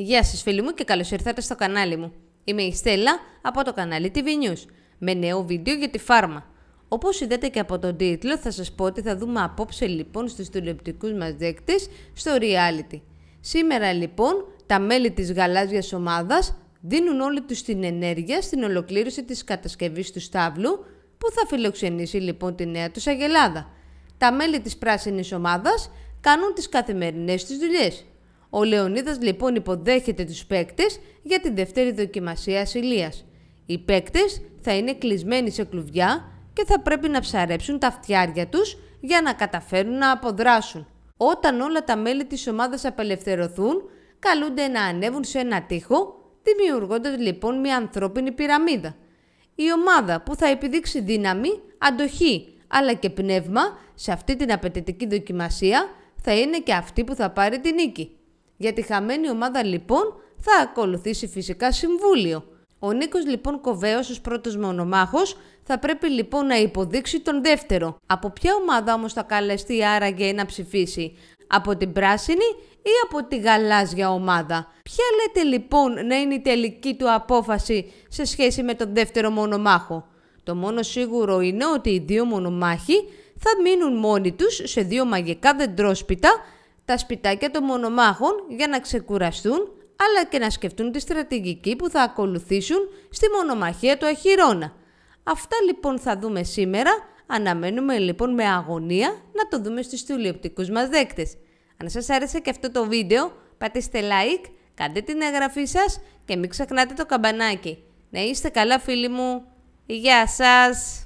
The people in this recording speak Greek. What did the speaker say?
Γεια σας φίλοι μου και καλώς ήρθατε στο κανάλι μου. Είμαι η Στέλλα από το κανάλι TV News με νέο βίντεο για τη φάρμα. Όπως είδατε και από τον τίτλο θα σας πω ότι θα δούμε απόψε λοιπόν στους τηλεοπτικούς μας δέκτες στο reality. Σήμερα λοιπόν τα μέλη της γαλάζιας ομάδας δίνουν όλη τους την ενέργεια στην ολοκλήρωση της κατασκευής του στάβλου που θα φιλοξενήσει λοιπόν τη νέα τους αγελάδα. Τα μέλη της πράσινης ομάδας κάνουν τις καθημερινές τους δουλειές ο Λεωνίδας λοιπόν υποδέχεται τους παίκτες για τη δεύτερη δοκιμασία ασυλίας. Οι παίκτες θα είναι κλεισμένοι σε κλουβιά και θα πρέπει να ψαρέψουν τα αυτιάρια τους για να καταφέρουν να αποδράσουν. Όταν όλα τα μέλη της ομάδας απελευθερωθούν, καλούνται να ανέβουν σε ένα τοίχο, δημιουργώντας λοιπόν μια ανθρώπινη πυραμίδα. Η ομάδα που θα επιδείξει δύναμη, αντοχή αλλά και πνεύμα σε αυτή την απαιτητική δοκιμασία θα είναι και αυτή που θα πάρει την νίκη. Για τη χαμένη ομάδα λοιπόν θα ακολουθήσει φυσικά συμβούλιο. Ο Νίκος λοιπόν Κοβέος ως πρώτος μονομάχος θα πρέπει λοιπόν να υποδείξει τον δεύτερο. Από ποια ομάδα όμως θα καλεστεί άραγε να ψηφίσει. Από την πράσινη ή από τη γαλάζια ομάδα. Ποια λέτε λοιπόν να είναι η τελική του απόφαση σε σχέση με τον δεύτερο μονομάχο. Το μόνο σίγουρο είναι ότι οι δύο μονομάχοι θα μείνουν μόνοι τους σε δύο μαγικά δεντρόσπιτα τα σπιτάκια των μονομάχων για να ξεκουραστούν αλλά και να σκεφτούν τη στρατηγική που θα ακολουθήσουν στη μονομαχία του Αχυρώνα. Αυτά λοιπόν θα δούμε σήμερα, αναμένουμε λοιπόν με αγωνία να το δούμε στους τηλεοπτικούς μας δέκτες. Αν σας άρεσε και αυτό το βίντεο, πατήστε like, κάντε την εγγραφή σας και μην ξεχνάτε το καμπανάκι. Να είστε καλά φίλοι μου, γεια σας!